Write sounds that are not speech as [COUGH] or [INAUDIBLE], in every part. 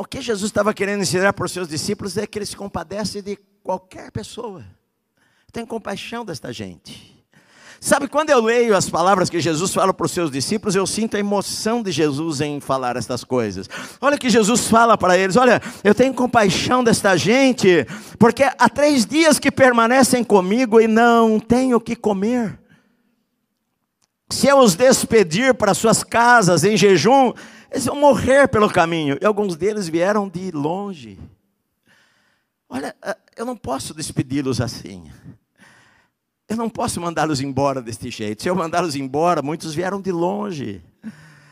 O que Jesus estava querendo ensinar para os seus discípulos é que ele se compadece de qualquer pessoa. Tem compaixão desta gente. Sabe, quando eu leio as palavras que Jesus fala para os seus discípulos, eu sinto a emoção de Jesus em falar estas coisas. Olha o que Jesus fala para eles: Olha, eu tenho compaixão desta gente, porque há três dias que permanecem comigo e não tenho o que comer. Se eu os despedir para suas casas em jejum, eles vão morrer pelo caminho. E alguns deles vieram de longe. Olha, eh, eu não posso despedi-los assim. Eu não posso mandá-los embora deste jeito. Se eu mandá-los embora, muitos vieram de longe.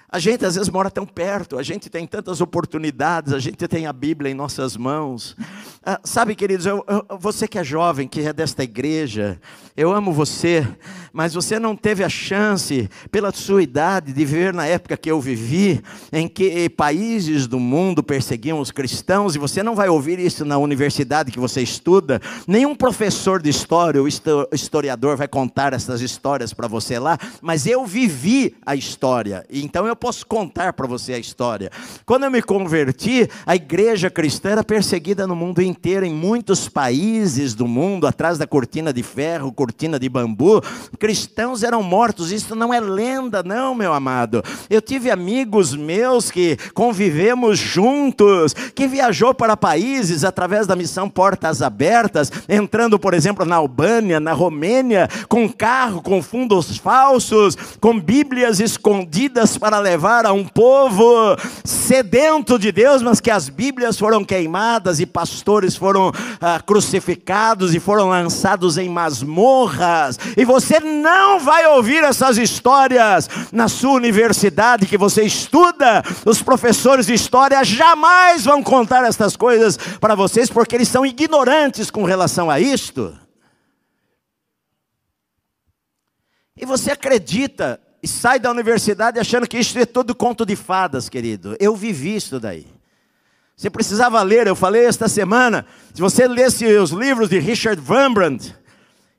A gente às vezes mora tão perto, a gente tem tantas oportunidades, a gente tem a Bíblia em nossas mãos. Ah, sabe, queridos, eu, eu, você que é jovem, que é desta igreja, eu amo você, mas você não teve a chance, pela sua idade, de viver na época que eu vivi, em que países do mundo perseguiam os cristãos, e você não vai ouvir isso na universidade que você estuda. Nenhum professor de história ou historiador vai contar essas histórias para você lá, mas eu vivi a história, então eu eu posso contar para você a história. Quando eu me converti, a igreja cristã era perseguida no mundo inteiro, em muitos países do mundo, atrás da cortina de ferro, cortina de bambu. Cristãos eram mortos. Isso não é lenda, não, meu amado. Eu tive amigos meus que convivemos juntos, que viajou para países através da missão Portas Abertas, entrando, por exemplo, na Albânia, na Romênia, com carro, com fundos falsos, com Bíblias escondidas para levar a um povo sedento de Deus, mas que as Bíblias foram queimadas e pastores foram ah, crucificados e foram lançados em masmorras. E você não vai ouvir essas histórias na sua universidade que você estuda. Os professores de história jamais vão contar essas coisas para vocês porque eles são ignorantes com relação a isto. E você acredita e sai da universidade achando que isso é todo conto de fadas, querido. Eu vivi isso daí. Você precisava ler, eu falei esta semana. Se você lesse os livros de Richard Van Brandt,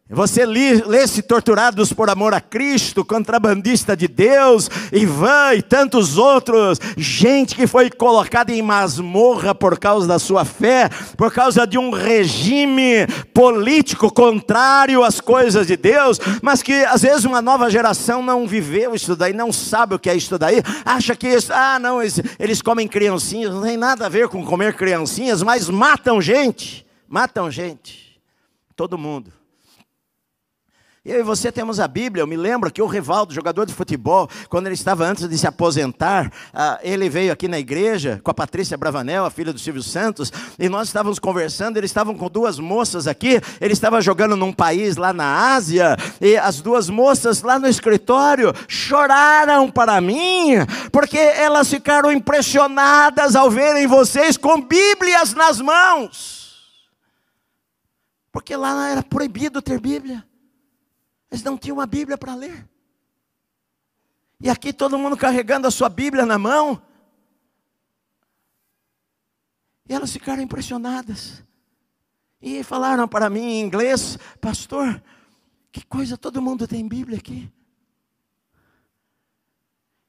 você lê-se Torturados por Amor a Cristo, Contrabandista de Deus, Ivan e tantos outros. Gente que foi colocada em masmorra por causa da sua fé, por causa de um regime político contrário às coisas de Deus, mas que às vezes uma nova geração não viveu isso daí, não sabe o que é isso daí, acha que isso, ah, não, eles, eles comem criancinhas, não tem nada a ver com comer criancinhas, mas matam gente, matam gente, todo mundo. Eu e você temos a Bíblia. Eu me lembro que o Revaldo, jogador de futebol, quando ele estava antes de se aposentar, ah, ele veio aqui na igreja com a Patrícia Bravanel, a filha do Silvio Santos, e nós estávamos conversando. Eles estavam com duas moças aqui. Ele estava jogando num país lá na Ásia, e as duas moças lá no escritório choraram para mim, porque elas ficaram impressionadas ao verem vocês com Bíblias nas mãos. Porque lá era proibido ter Bíblia. Eles não tinham uma Bíblia para ler. E aqui todo mundo carregando a sua Bíblia na mão. E elas ficaram impressionadas. E falaram para mim em inglês, pastor, que coisa, todo mundo tem Bíblia aqui.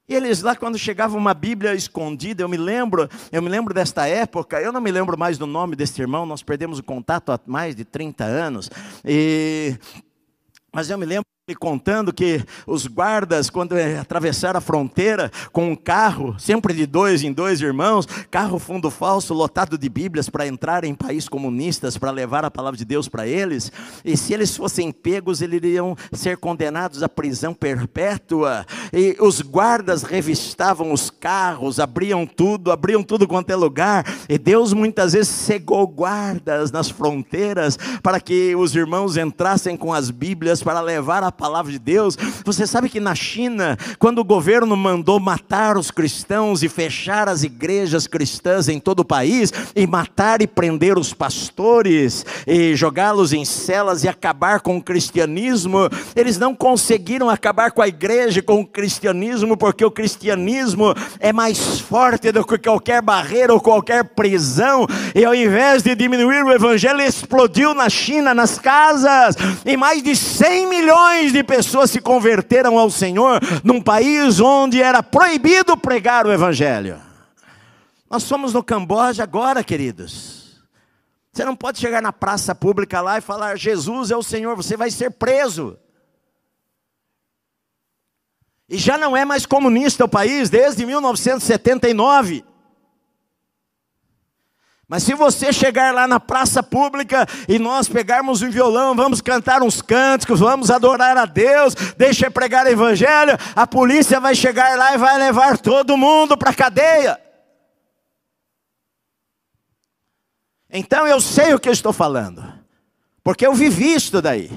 E eles lá, quando chegava uma Bíblia escondida, eu me lembro, eu me lembro desta época, eu não me lembro mais do nome deste irmão, nós perdemos o contato há mais de 30 anos. E mas eu me lembro me contando que os guardas, quando é, atravessaram a fronteira com um carro, sempre de dois em dois irmãos, carro fundo falso, lotado de Bíblias, para entrar em países comunistas, para levar a palavra de Deus para eles, e se eles fossem pegos, eles iriam ser condenados à prisão perpétua, e os guardas revistavam os carros, abriam tudo, abriam tudo quanto é lugar, e Deus muitas vezes cegou guardas nas fronteiras, para que os irmãos entrassem com as Bíblias para levar a palavra de Deus. Você sabe que na China, quando o governo mandou matar os cristãos e fechar as igrejas cristãs em todo o país, e matar e prender os pastores, e jogá-los em celas e acabar com o cristianismo, eles não conseguiram acabar com a igreja, com o cristianismo, porque o cristianismo é mais forte do que qualquer barreira ou qualquer prisão, e ao invés de diminuir o evangelho, explodiu na China, nas casas, e mais de 100 milhões milhões de pessoas se converteram ao Senhor num país onde era proibido pregar o Evangelho. Nós somos no Camboja agora, queridos. Você não pode chegar na praça pública lá e falar: Jesus é o Senhor, você vai ser preso. E já não é mais comunista o país desde 1979. Mas se você chegar lá na praça pública e nós pegarmos um violão, vamos cantar uns cânticos, vamos adorar a Deus, deixa pregar o evangelho, a polícia vai chegar lá e vai levar todo mundo para a cadeia. Então eu sei o que eu estou falando, porque eu vivi isso daí.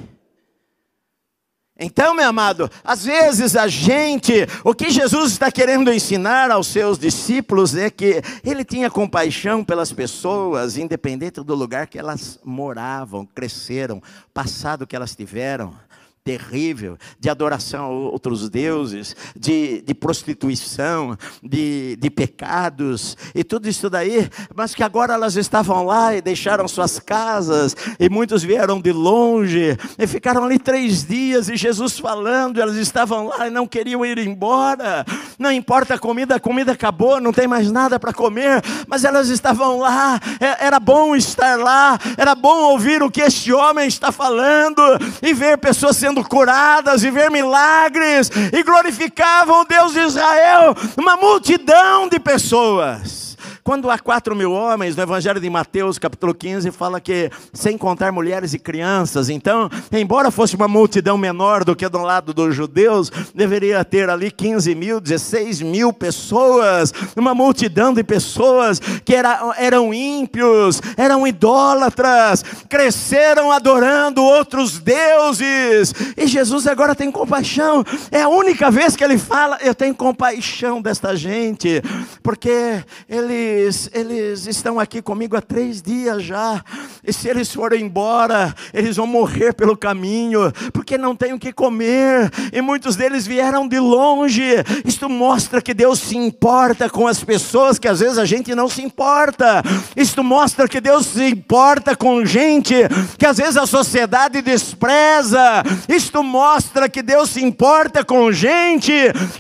Então, meu amado, às vezes a gente, o que Jesus está querendo ensinar aos seus discípulos é que ele tinha compaixão pelas pessoas, independente do lugar que elas moravam, cresceram, passado que elas tiveram terrível, de adoração a outros deuses, de, de prostituição, de, de pecados e tudo isso daí, mas que agora elas estavam lá e deixaram suas casas, e muitos vieram de longe e ficaram ali três dias, e Jesus falando, elas estavam lá e não queriam ir embora, não importa a comida, a comida acabou, não tem mais nada para comer, mas elas estavam lá, é, era bom estar lá, era bom ouvir o que este homem está falando e ver pessoas sendo sendo curadas e ver milagres, e glorificavam o Deus de Israel, uma multidão de pessoas. Quando há quatro mil homens, no Evangelho de Mateus, capítulo 15, fala que sem contar mulheres e crianças. Então, embora fosse uma multidão menor do que do lado dos judeus, deveria ter ali 15 mil, 16 mil pessoas, uma multidão de pessoas que era, eram ímpios, eram idólatras, cresceram adorando outros deuses. E Jesus agora tem compaixão. É a única vez que ele fala: Eu tenho compaixão desta gente, porque ele eles, eles estão aqui comigo há três dias já, e se eles forem embora, eles vão morrer pelo caminho, porque não têm o que comer, e muitos deles vieram de longe. Isto mostra que Deus se importa com as pessoas que às vezes a gente não se importa. Isto mostra que Deus se importa com gente que às vezes a sociedade despreza. Isto mostra que Deus se importa com gente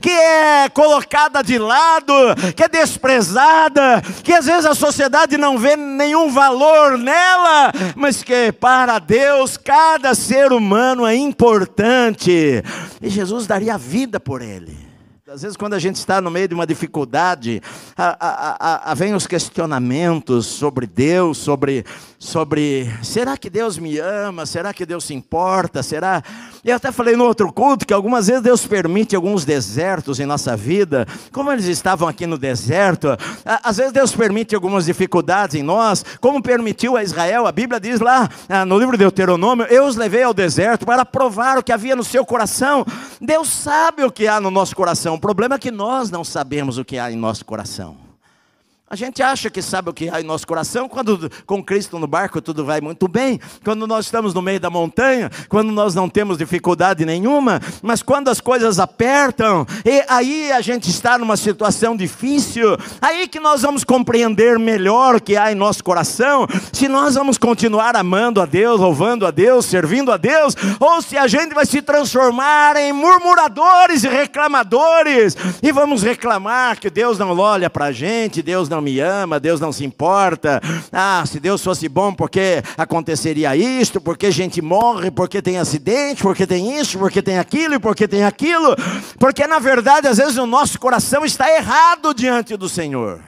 que é colocada de lado, que é desprezada, que às vezes a sociedade não vê nenhum valor nela, mas que para Deus cada ser humano é importante e Jesus daria vida por ele. Às vezes, quando a gente está no meio de uma dificuldade, a, a, a, vem os questionamentos sobre Deus, sobre sobre será que Deus me ama? Será que Deus se importa? Será? Eu até falei no outro culto que algumas vezes Deus permite alguns desertos em nossa vida, como eles estavam aqui no deserto. Às vezes Deus permite algumas dificuldades em nós, como permitiu a Israel. A Bíblia diz lá ah, no livro de Deuteronômio: Eu os levei ao deserto para provar o que havia no seu coração. Deus sabe o que há no nosso coração. O problema é que nós não sabemos o que há em nosso coração. A gente acha que sabe o que há em nosso coração. Quando com Cristo no barco tudo vai muito bem. Quando nós estamos no meio da montanha, quando nós não temos dificuldade nenhuma, mas quando as coisas apertam, e aí a gente está numa situação difícil, aí que nós vamos compreender melhor o que há em nosso coração, se nós vamos continuar amando a Deus, louvando a Deus, servindo a Deus, ou se a gente vai se transformar em murmuradores e reclamadores, e vamos reclamar que Deus não olha para a gente, Deus não não me ama, Deus não se importa. Ah, se Deus fosse bom, porque aconteceria isto, porque gente morre, porque tem acidente, porque tem isso, porque tem aquilo e porque tem aquilo. Porque na verdade, às vezes o nosso coração está errado diante do Senhor.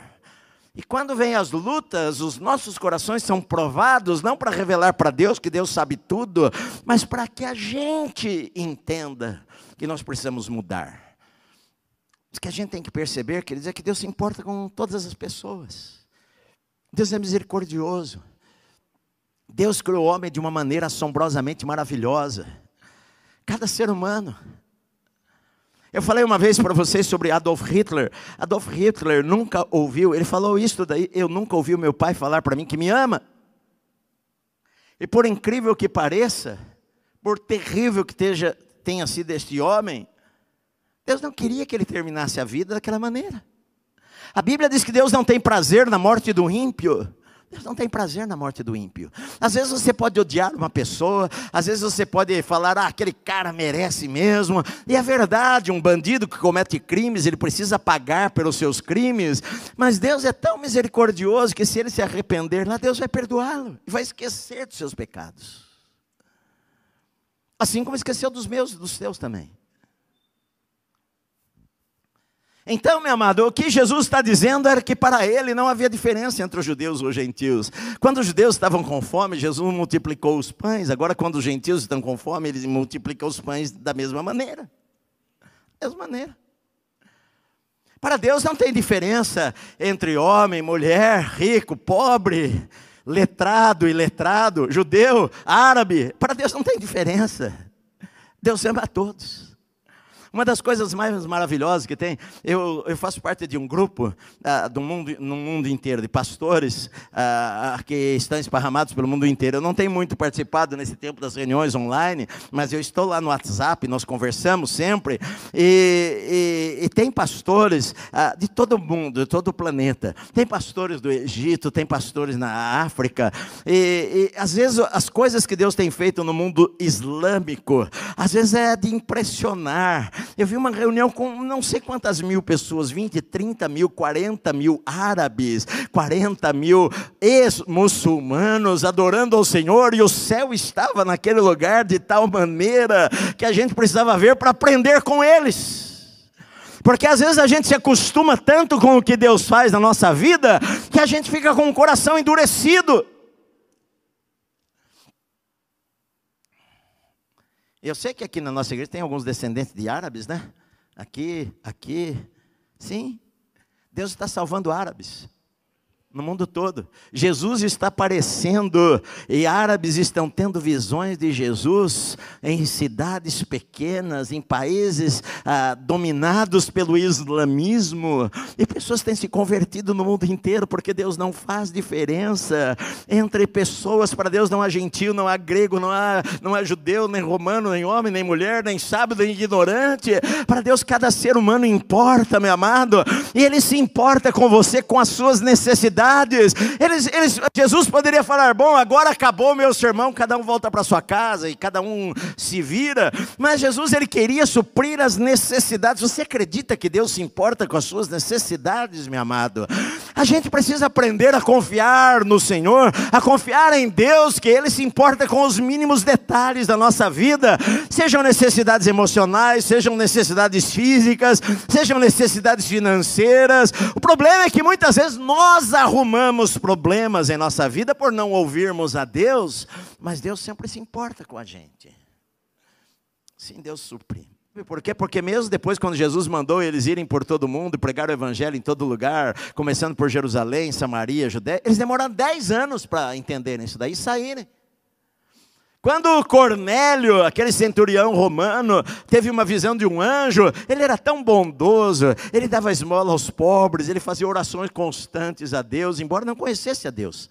E quando vêm as lutas, os nossos corações são provados, não para revelar para Deus que Deus sabe tudo, mas para que a gente entenda que nós precisamos mudar. O que a gente tem que perceber, queridos, é que Deus se importa com todas as pessoas. Deus é misericordioso. Deus criou o homem de uma maneira assombrosamente maravilhosa. Cada ser humano. Eu falei uma vez para vocês sobre Adolf Hitler. Adolf Hitler nunca ouviu, ele falou isso daí, eu nunca ouvi o meu pai falar para mim que me ama. E por incrível que pareça, por terrível que tenha sido este homem, Deus não queria que ele terminasse a vida daquela maneira. A Bíblia diz que Deus não tem prazer na morte do ímpio. Deus não tem prazer na morte do ímpio. Às vezes você pode odiar uma pessoa, às vezes você pode falar, ah, aquele cara merece mesmo. E é verdade, um bandido que comete crimes, ele precisa pagar pelos seus crimes. Mas Deus é tão misericordioso que se ele se arrepender lá, Deus vai perdoá-lo e vai esquecer dos seus pecados. Assim como esqueceu dos meus e dos seus também. Então, meu amado, o que Jesus está dizendo era que para ele não havia diferença entre os judeus e os gentios. Quando os judeus estavam com fome, Jesus multiplicou os pães. Agora, quando os gentios estão com fome, ele multiplica os pães da mesma maneira. Da mesma maneira. Para Deus não tem diferença entre homem, mulher, rico, pobre, letrado, iletrado, judeu, árabe. Para Deus não tem diferença. Deus ama a todos. Uma das coisas mais maravilhosas que tem, eu, eu faço parte de um grupo ah, do mundo, no mundo inteiro, de pastores ah, ah, que estão esparramados pelo mundo inteiro. Eu não tenho muito participado nesse tempo das reuniões online, mas eu estou lá no WhatsApp, nós conversamos sempre, e, e, e tem pastores ah, de todo o mundo, de todo o planeta. Tem pastores do Egito, tem pastores na África, e, e às vezes as coisas que Deus tem feito no mundo islâmico, às vezes é de impressionar, eu vi uma reunião com não sei quantas mil pessoas, 20, 30 mil, 40 mil árabes, 40 mil ex-muçulmanos adorando ao Senhor, e o céu estava naquele lugar de tal maneira que a gente precisava ver para aprender com eles. Porque às vezes a gente se acostuma tanto com o que Deus faz na nossa vida que a gente fica com o coração endurecido. Eu sei que aqui na nossa igreja tem alguns descendentes de árabes, né? Aqui, aqui. Sim. Deus está salvando árabes no mundo todo. Jesus está aparecendo e árabes estão tendo visões de Jesus em cidades pequenas, em países ah, dominados pelo islamismo, e pessoas têm se convertido no mundo inteiro porque Deus não faz diferença entre pessoas. Para Deus não há gentil, não há grego, não há, não há judeu, nem romano, nem homem, nem mulher, nem sábio, nem ignorante. Para Deus cada ser humano importa, meu amado, e Ele se importa com você, com as suas necessidades atividades. Eles, eles, Jesus poderia falar: bom, agora acabou meu sermão, cada um volta para sua casa e cada um se vira. Mas Jesus ele queria suprir as necessidades. Você acredita que Deus se importa com as suas necessidades, meu amado? A gente precisa aprender a confiar no Senhor, a confiar em Deus, que Ele se importa com os mínimos detalhes da nossa vida, sejam necessidades emocionais, sejam necessidades físicas, sejam necessidades financeiras. O problema é que muitas vezes nós arrumamos arrumamos problemas em nossa vida por não ouvirmos a Deus, mas Deus sempre se importa com a gente. Sim, Deus supre. Por quê? Porque mesmo depois, quando Jesus mandou eles irem por todo mundo, pregar o evangelho em todo lugar, começando por Jerusalém, Samaria, Judéia, eles demoraram 10 anos para entenderem isso daí e saírem. Quando Cornélio, aquele centurião romano, teve uma visão de um anjo, ele era tão bondoso, ele dava esmola aos pobres, ele fazia orações constantes a Deus, embora não conhecesse a Deus.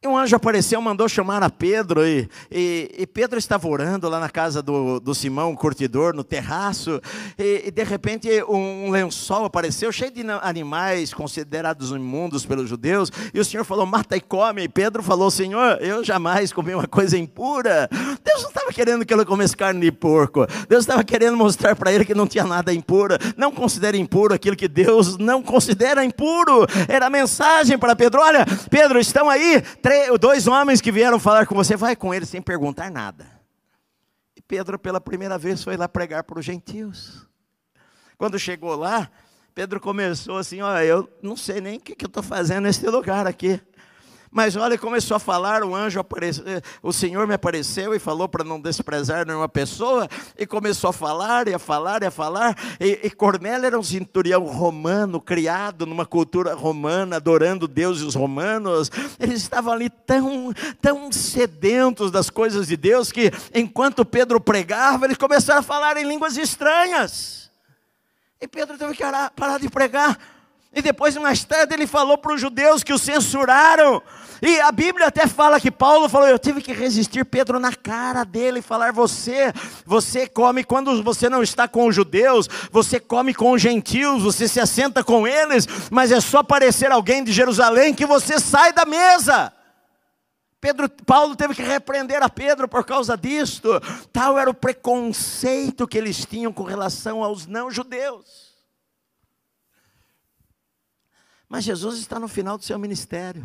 E um anjo apareceu, mandou chamar a Pedro, e, e, e Pedro estava orando lá na casa do, do Simão, curtidor, no terraço, e, e de repente um, um, lençol apareceu, cheio de animais considerados imundos pelos judeus, e o Senhor falou, mata e come, e Pedro falou, Senhor, eu jamais comi uma coisa impura, Deus não estava querendo que ele comesse carne de porco, Deus estava querendo mostrar para ele que não tinha nada impuro. não considere impuro aquilo que Deus não considera impuro, era a mensagem para Pedro, olha, Pedro, estão aí, três, dois homens que vieram falar com você, vai com eles sem perguntar nada. E Pedro, pela primeira vez, foi lá pregar para os gentios. Quando chegou lá, Pedro começou assim: Olha, eu não sei nem o que, que eu estou fazendo nesse lugar aqui. Mas olha, começou a falar, o anjo apareceu, eh, o Senhor me apareceu e falou para não desprezar nenhuma pessoa, e começou a falar e a falar e a falar. E, e Cornélio era um centurião romano, criado numa cultura romana, adorando Deus e os romanos. Eles estavam ali tão, tão sedentos das coisas de Deus que, enquanto Pedro pregava, eles começaram a falar em línguas estranhas. E Pedro teve que parar de pregar e depois, mais tarde, ele falou para os judeus que o censuraram. E a Bíblia até fala que Paulo falou: Eu tive que resistir Pedro na cara dele, falar: Você, você come quando você não está com os judeus, você come com os gentios, você se assenta com eles, mas é só aparecer alguém de Jerusalém que você sai da mesa. Pedro, Paulo teve que repreender a Pedro por causa disto. Tal era o preconceito que eles tinham com relação aos não-judeus. Mas Jesus está no final do seu ministério.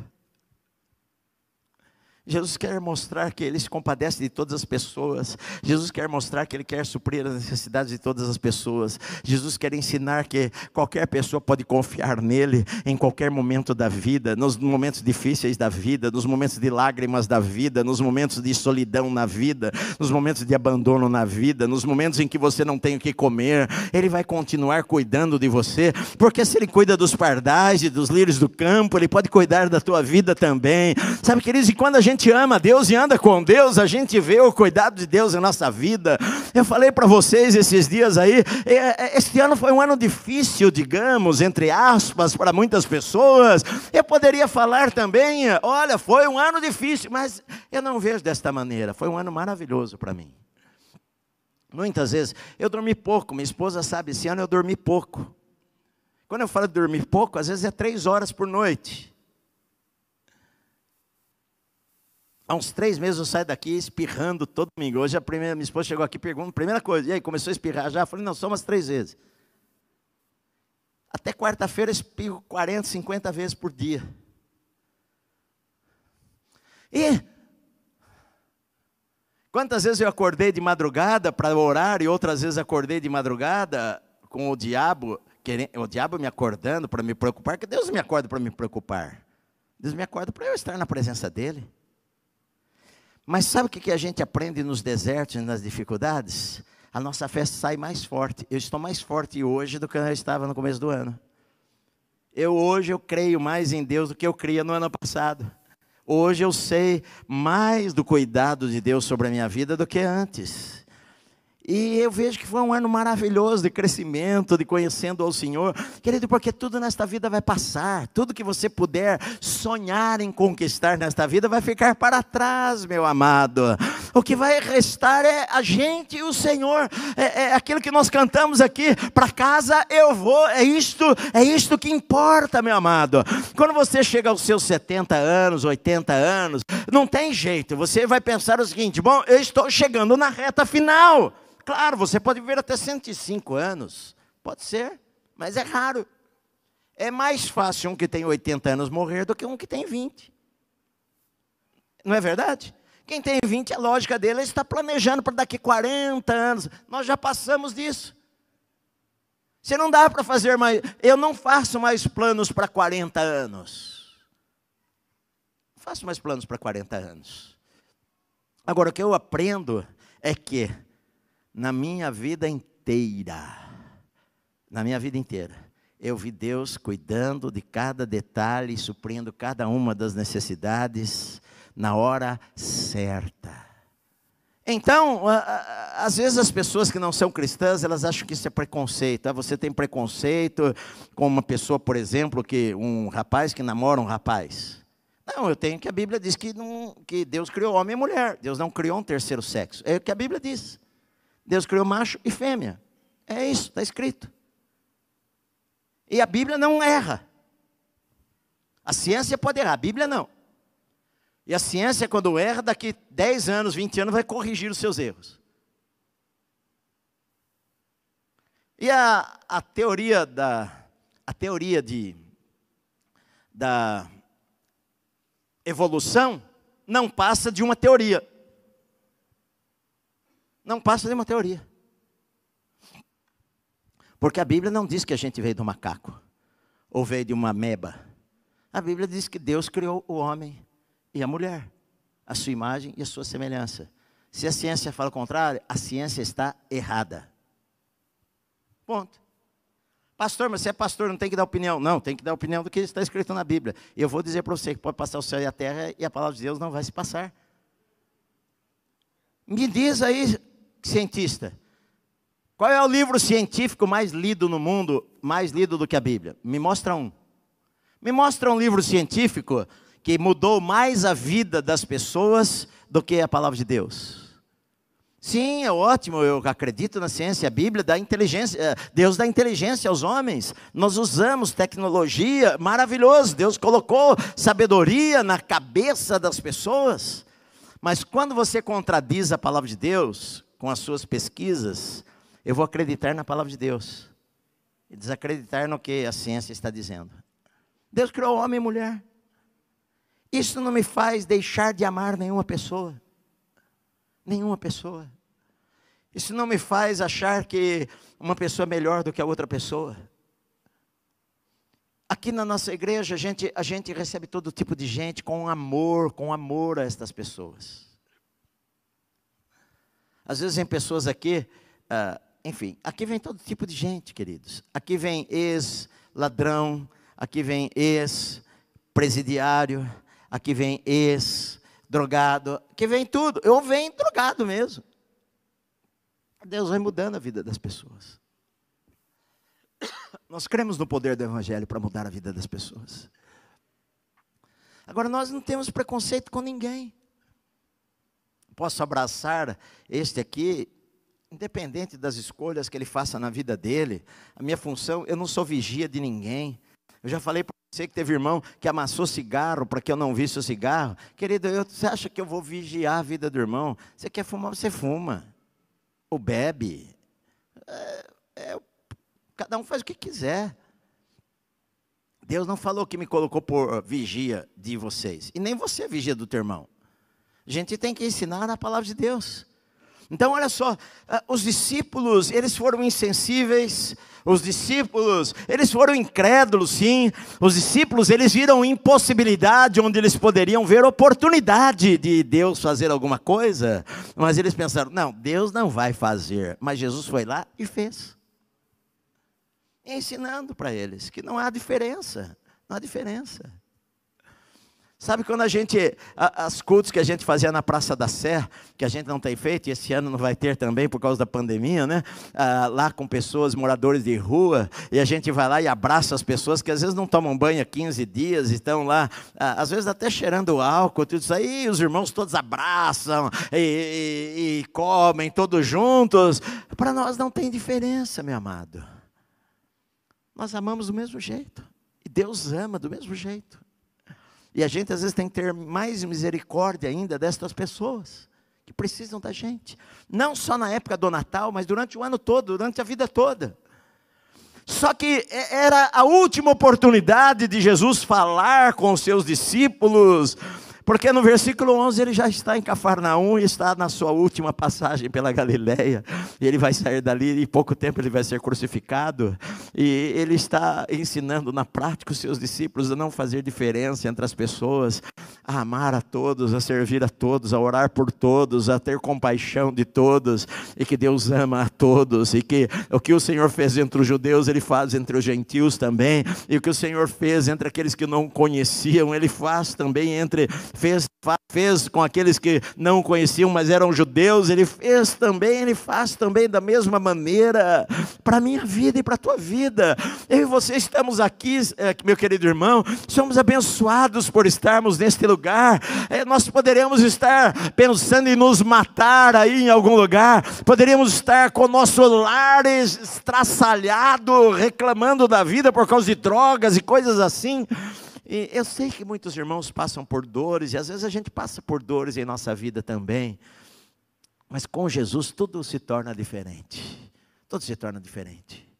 Jesus quer mostrar que Ele se compadece de todas as pessoas. Jesus quer mostrar que Ele quer suprir as necessidades de todas as pessoas. Jesus quer ensinar que qualquer pessoa pode confiar nele em qualquer momento da vida, nos momentos difíceis da vida, nos momentos de lágrimas da vida, nos momentos de solidão na vida, nos momentos de abandono na vida, nos momentos em que você não tem o que comer. Ele vai continuar cuidando de você, porque se Ele cuida dos pardais e dos lírios do campo, Ele pode cuidar da tua vida também. Sabe, queridos, e quando a gente gente ama Deus e anda com Deus, a gente vê o cuidado de Deus em nossa vida. Eu falei para vocês esses dias aí, é, é, este ano foi um ano difícil, digamos, entre aspas, para muitas pessoas. Eu poderia falar também, olha, foi um ano difícil, mas eu não vejo desta maneira. Foi um ano maravilhoso para mim. Muitas vezes eu dormi pouco, minha esposa sabe, esse ano eu dormi pouco. Quando eu falo de dormir pouco, às vezes é três horas por noite. Há uns três meses eu saio daqui espirrando todo domingo. Hoje a primeira, minha esposa chegou aqui e perguntou, primeira coisa, e aí, começou a espirrar já? Eu falei, não, só umas três vezes. Até quarta-feira espirro 40, 50 vezes por dia. E quantas vezes eu acordei de madrugada para orar e outras vezes acordei de madrugada com o diabo, querendo, o diabo me acordando para me preocupar, que Deus me acorda para me preocupar. Deus me acorda para eu estar na presença dele. Mas sabe o que a gente aprende nos desertos e nas dificuldades? A nossa fé sai mais forte. Eu estou mais forte hoje do que eu estava no começo do ano. Eu hoje eu creio mais em Deus do que eu cria no ano passado. Hoje eu sei mais do cuidado de Deus sobre a minha vida do que antes. E eu vejo que foi um ano maravilhoso de crescimento, de conhecendo ao Senhor. Querido, porque tudo nesta vida vai passar. Tudo que você puder sonhar em conquistar nesta vida vai ficar para trás, meu amado. O que vai restar é a gente e o Senhor. É, é aquilo que nós cantamos aqui. Para casa eu vou. É isto, é isto que importa, meu amado. Quando você chega aos seus 70 anos, 80 anos, não tem jeito. Você vai pensar o seguinte: bom, eu estou chegando na reta final. Claro, você pode viver até 105 anos. Pode ser, mas é raro. É mais fácil um que tem 80 anos morrer do que um que tem 20. Não é verdade? Quem tem 20, a lógica dele é está planejando para daqui 40 anos. Nós já passamos disso. Você não dá para fazer mais. Eu não faço mais planos para 40 anos. Não faço mais planos para 40 anos. Agora, o que eu aprendo é que na minha vida inteira, na minha vida inteira, eu vi Deus cuidando de cada detalhe, suprindo cada uma das necessidades na hora certa. Então, às vezes as pessoas que não são cristãs, elas acham que isso é preconceito. Ah, você tem preconceito com uma pessoa, por exemplo, que um rapaz que namora um rapaz. Não, eu tenho que a Bíblia diz que, não, que Deus criou homem e mulher. Deus não criou um terceiro sexo. É o que a Bíblia diz. Deus criou macho e fêmea. É isso, está escrito. E a Bíblia não erra. A ciência pode errar, a Bíblia não. E a ciência, quando erra, daqui 10 anos, 20 anos, vai corrigir os seus erros. E a, a teoria da a teoria de, da evolução não passa de uma teoria. Não passa de uma teoria. Porque a Bíblia não diz que a gente veio do macaco ou veio de uma meba. A Bíblia diz que Deus criou o homem e a mulher, a sua imagem e a sua semelhança. Se a ciência fala o contrário, a ciência está errada. Ponto. Pastor, mas você é pastor, não tem que dar opinião. Não, tem que dar opinião do que está escrito na Bíblia. Eu vou dizer para você que pode passar o céu e a terra e a palavra de Deus não vai se passar. Me diz aí cientista. Qual é o livro científico mais lido no mundo, mais lido do que a Bíblia? Me mostra um. Me mostra um livro científico que mudou mais a vida das pessoas do que a palavra de Deus. Sim, é ótimo, eu acredito na ciência, a Bíblia dá inteligência, eh, Deus dá inteligência aos homens. Nós usamos tecnologia, maravilhoso, Deus colocou sabedoria na cabeça das pessoas. Mas quando você contradiz a palavra de Deus, com as suas pesquisas, eu vou acreditar na palavra de Deus e desacreditar no que a ciência está dizendo. Deus criou homem e mulher. Isso não me faz deixar de amar nenhuma pessoa. Nenhuma pessoa. Isso não me faz achar que uma pessoa é melhor do que a outra pessoa. Aqui na nossa igreja, a gente, a gente recebe todo tipo de gente com amor, com amor a estas pessoas. Às vezes vem pessoas aqui, ah, enfim, aqui vem todo tipo de gente, queridos. Aqui vem ex-ladrão, aqui vem ex-presidiário, aqui vem ex-drogado, aqui vem tudo. Eu venho drogado mesmo. Deus vai mudando a vida das pessoas. [COUGHS] Nós cremos no poder do Evangelho para mudar a vida das pessoas. Agora, nós não temos preconceito com ninguém posso abraçar este aqui, independente das escolhas que ele faça na vida dele. A minha função, eu não sou vigia de ninguém. Eu já falei para você que teve irmão que amassou cigarro para que eu não visse o cigarro. Querido, eu, você acha que eu vou vigiar a vida do irmão? Você quer fumar, você fuma. Ou bebe. É, é, cada um faz o que quiser. Deus não falou que me colocou por vigia de vocês. E nem você é vigia do teu irmão. A gente tem que ensinar a palavra de Deus. Então, olha só, ah, os discípulos, eles foram insensíveis, os discípulos, eles foram incrédulos, sim. Os discípulos, eles viram impossibilidade onde eles poderiam ver oportunidade de Deus fazer alguma coisa, mas eles pensaram: não, Deus não vai fazer. Mas Jesus foi lá e fez, ensinando para eles que não há diferença, não há diferença. Sabe quando a gente, as cultos que a gente fazia na Praça da Sé, que a gente não tem feito, e esse ano não vai ter também por causa da pandemia, né? Ah, lá com pessoas, moradores de rua, e a gente vai lá e abraça as pessoas que às vezes não tomam banho há 15 dias, estão lá, ah, às vezes até cheirando álcool, tudo isso aí, e os irmãos todos abraçam e, e, e comem todos juntos. Para nós não tem diferença, meu amado. Nós amamos do mesmo jeito, e Deus ama do mesmo jeito. E a gente às vezes tem que ter mais misericórdia ainda destas pessoas que precisam da gente. Não só na época do Natal, mas durante o ano todo, durante a vida toda. Só que é, era a última oportunidade de Jesus falar com os seus discípulos porque no versículo 11 ele já está em Cafarnaum e está na sua última passagem pela Galileia. E ele vai sair dali e em pouco tempo ele vai ser crucificado. E ele está ensinando na prática os seus discípulos a não fazer diferença entre as pessoas, a amar a todos, a servir a todos, a orar por todos, a ter compaixão de todos, e que Deus ama a todos, e que o que o Senhor fez entre os judeus, Ele faz entre os gentios também, e o que o Senhor fez entre aqueles que não conheciam, Ele faz também entre, fez, fez com aqueles que não conheciam, mas eram judeus, Ele fez também, Ele faz também da mesma maneira, para a minha vida e para a tua vida. Eu e você estamos aqui, eh, meu querido irmão, somos abençoados por estarmos neste lugar lugar, eh, nós poderemos estar pensando em nos matar aí em algum lugar, poderíamos estar com o nosso lar estraçalhado, reclamando da vida por causa de drogas e coisas assim. E eu sei que muitos irmãos passam por dores, e às vezes a gente passa por dores em nossa vida também, mas com Jesus tudo se torna diferente. Tudo se torna diferente.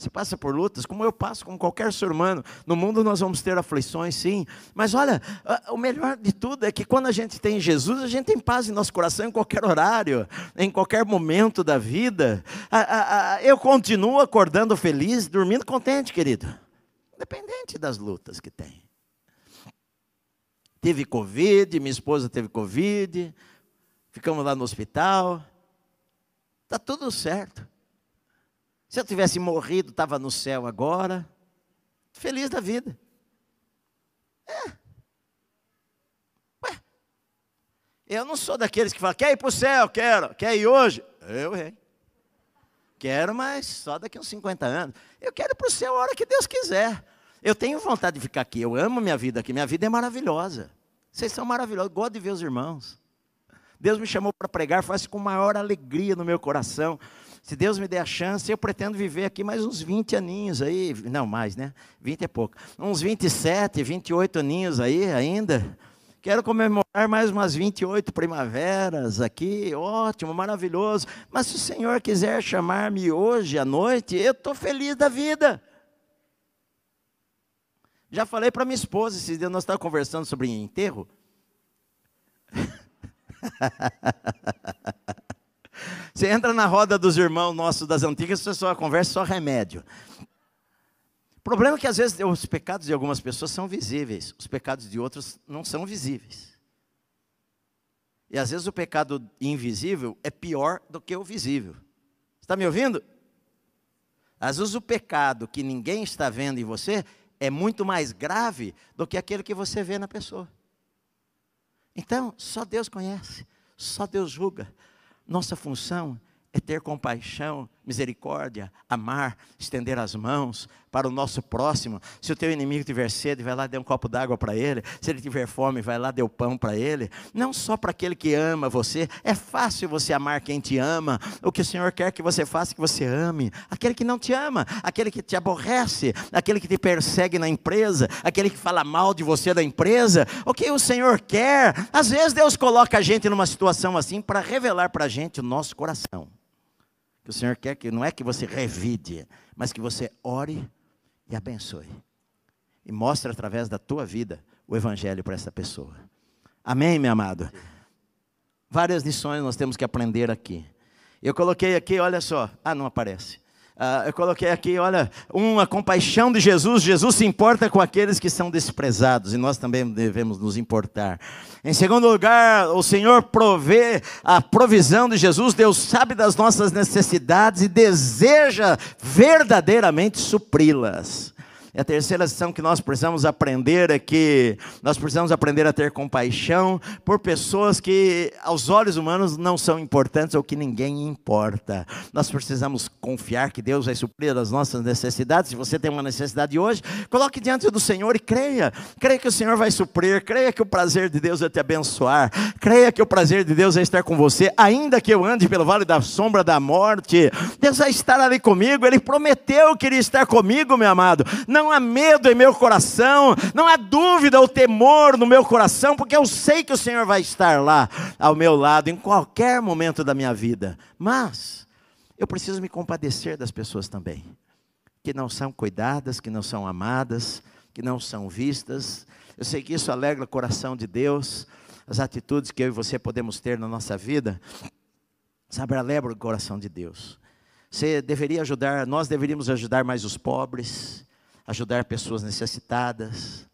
Você passa por lutas, como eu passo, como qualquer ser humano. No mundo nós vamos ter aflições, sim. Mas olha, o melhor de tudo é que quando a gente tem Jesus, a gente tem paz em nosso coração em qualquer horário, em qualquer momento da vida. Eu continuo acordando feliz, dormindo contente, querido. Independente das lutas que tem. Teve Covid, minha esposa teve Covid, ficamos lá no hospital. Está tudo certo. Se eu tivesse morrido, estava no céu agora. Feliz da vida. É. Ué. Eu não sou daqueles que falam, quer ir para o céu, quero, quer ir hoje? Eu hein? Quero, mas só daqui uns 50 anos. Eu quero ir para o céu a hora que Deus quiser. Eu tenho vontade de ficar aqui, eu amo minha vida aqui, minha vida é maravilhosa. Vocês são maravilhosos, eu gosto de ver os irmãos. Deus me chamou para pregar, faço assim com maior alegria no meu coração. Se Deus me der a chance, eu pretendo viver aqui mais uns 20 aninhos aí. Não, mais, né? 20 é pouco. Uns 27, 28 aninhos aí ainda. Quero comemorar mais umas 28 primaveras aqui, ótimo, maravilhoso. Mas se o Senhor quiser chamar-me hoje à noite, eu estou feliz da vida. Já falei para minha esposa esses dias, nós estávamos conversando sobre enterro. [LAUGHS] Você entra na roda dos irmãos nossos das antigas, você é só conversa só remédio. O problema é que às vezes os pecados de algumas pessoas são visíveis, os pecados de outros não são visíveis. E às vezes o pecado invisível é pior do que o visível. Está me ouvindo? Às vezes o pecado que ninguém está vendo em você é muito mais grave do que aquele que você vê na pessoa. Então, só Deus conhece, só Deus julga, nossa função é ter compaixão misericórdia, amar, estender as mãos para o nosso próximo. Se o teu inimigo tiver sede, vai lá dê um copo d'água para ele. Se ele tiver fome, vai lá dê o pão para ele. Não só para aquele que ama você. É fácil você amar quem te ama. O que o Senhor quer que você faça, que você ame. Aquele que não te ama, aquele que te aborrece, aquele que te persegue na empresa, aquele que fala mal de você da empresa. O que o Senhor quer? Às vezes Deus coloca a gente numa situação assim para revelar para a gente o nosso coração. Que o Senhor quer que não é que você revide, mas que você ore e abençoe. E mostre através da tua vida o evangelho para essa pessoa. Amém, meu amado. Várias lições nós temos que aprender aqui. Eu coloquei aqui, olha só. Ah, não aparece. Uh, eu coloquei aqui, olha, uma compaixão de Jesus. Jesus se importa com aqueles que são desprezados e nós também devemos nos importar. Em segundo lugar, o Senhor provê a provisão de Jesus. Deus sabe das nossas necessidades e deseja verdadeiramente supri-las. E é a terceira lição que nós precisamos aprender é que nós precisamos aprender a ter compaixão por pessoas que, aos olhos humanos, não são importantes ou que ninguém importa. Nós precisamos confiar que Deus vai suprir as nossas necessidades. Se você tem uma necessidade hoje, coloque diante do Senhor e creia. Creia que o Senhor vai suprir. Creia que o prazer de Deus é te abençoar. Creia que o prazer de Deus é estar com você, ainda que eu ande pelo vale da sombra da morte. Deus vai estar ali comigo. Ele prometeu que iria estar comigo, meu amado. Não não há medo em meu coração, não há dúvida ou temor no meu coração, porque eu sei que o Senhor vai estar lá ao meu lado em qualquer momento da minha vida. Mas eu preciso me compadecer das pessoas também, que não são cuidadas, que não são amadas, que não são vistas. Eu sei que isso alegra o coração de Deus, as atitudes que eu e você podemos ter na nossa vida, sabe, alegra o coração de Deus. Você deveria ajudar, nós deveríamos ajudar mais os pobres, ajudar pessoas necessitadas.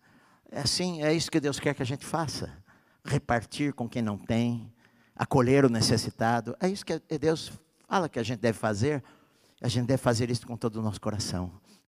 É assim, é isso que Deus quer que a gente faça. Repartir com quem não tem, acolher o necessitado. É isso que Deus fala que a gente deve fazer. A gente deve fazer isso com todo o nosso coração.